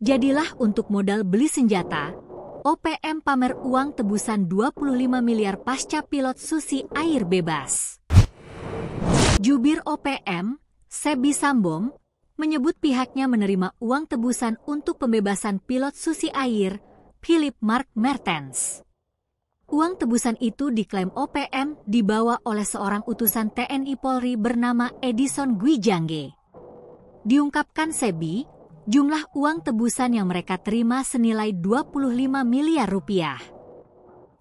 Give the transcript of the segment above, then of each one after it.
Jadilah untuk modal beli senjata, OPM pamer uang tebusan 25 miliar pasca pilot Susi Air bebas. Jubir OPM, Sebi Sambong menyebut pihaknya menerima uang tebusan untuk pembebasan pilot Susi Air, Philip Mark Mertens. Uang tebusan itu diklaim OPM dibawa oleh seorang utusan TNI Polri bernama Edison Gwijangge. Diungkapkan Sebi, jumlah uang tebusan yang mereka terima senilai 25 miliar rupiah.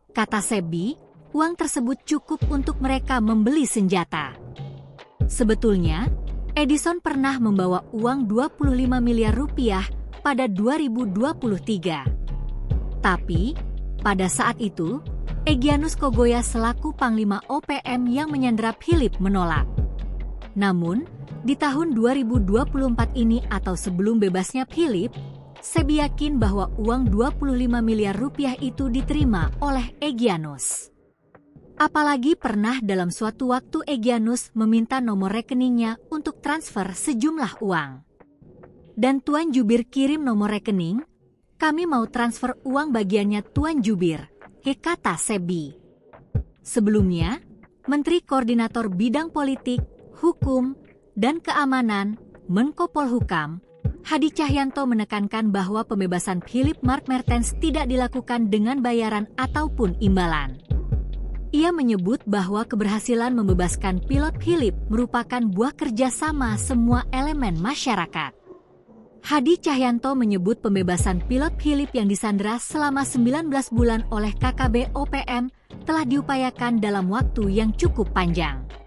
Kata Sebi, uang tersebut cukup untuk mereka membeli senjata. Sebetulnya, Edison pernah membawa uang 25 miliar rupiah pada 2023. Tapi, pada saat itu, Egyanus Kogoya selaku Panglima OPM yang menyandera Philip menolak. Namun, di tahun 2024 ini atau sebelum bebasnya Philip, saya yakin bahwa uang 25 miliar rupiah itu diterima oleh Egyanus. Apalagi pernah dalam suatu waktu Egyanus meminta nomor rekeningnya untuk transfer sejumlah uang. Dan Tuan Jubir kirim nomor rekening, kami mau transfer uang bagiannya Tuan Jubir, kata Sebi. Sebelumnya, Menteri Koordinator Bidang Politik, Hukum, dan Keamanan, Menko Polhukam, Hadi Cahyanto menekankan bahwa pembebasan Philip Mark Mertens tidak dilakukan dengan bayaran ataupun imbalan. Ia menyebut bahwa keberhasilan membebaskan pilot Philip merupakan buah kerjasama semua elemen masyarakat. Hadi Cahyanto menyebut pembebasan pilot Philip yang disandra selama 19 bulan oleh KKB OPM telah diupayakan dalam waktu yang cukup panjang.